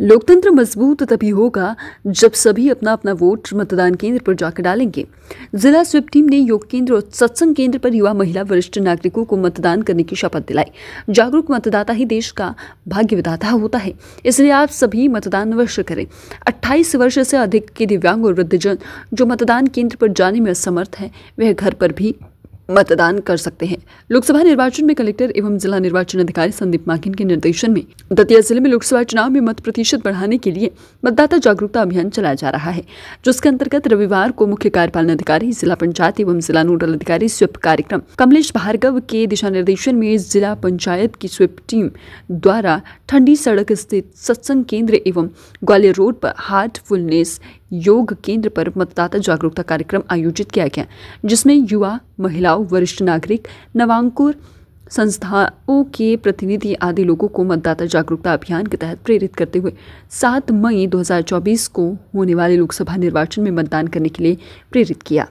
लोकतंत्र मजबूत तभी होगा जब सभी अपना अपना वोट मतदान केंद्र पर जाकर डालेंगे जिला स्वीप टीम ने योग केंद्र और सत्संग केंद्र पर युवा महिला वरिष्ठ नागरिकों को मतदान करने की शपथ दिलाई जागरूक मतदाता ही देश का भाग्य विधाता होता है इसलिए आप सभी मतदान अवश्य करें अट्ठाईस वर्ष से अधिक के दिव्यांग और वृद्धजन जो मतदान केंद्र पर जाने में असमर्थ है वह घर पर भी मतदान कर सकते हैं लोकसभा निर्वाचन में कलेक्टर एवं जिला निर्वाचन अधिकारी संदीप माकिन के निर्देशन में दतिया जिले में लोकसभा चुनाव में मत प्रतिशत बढ़ाने के लिए मतदाता जागरूकता अभियान चलाया जा रहा है जिसके अंतर्गत रविवार को मुख्य कार्यपालन अधिकारी जिला पंचायत एवं जिला नोडल अधिकारी स्वीप कार्यक्रम कमलेश भार्गव के दिशा निर्देशन में जिला पंचायत की स्वीप टीम द्वारा ठंडी सड़क स्थित सत्संग केंद्र एवं ग्वालियर रोड पर फुलनेस योग केंद्र पर मतदाता जागरूकता कार्यक्रम आयोजित किया गया जिसमें युवा महिलाओं वरिष्ठ नागरिक नवांकुर संस्थाओं के प्रतिनिधि आदि लोगों को मतदाता जागरूकता अभियान के तहत प्रेरित करते हुए 7 मई 2024 को होने वाले लोकसभा निर्वाचन में मतदान करने के लिए प्रेरित किया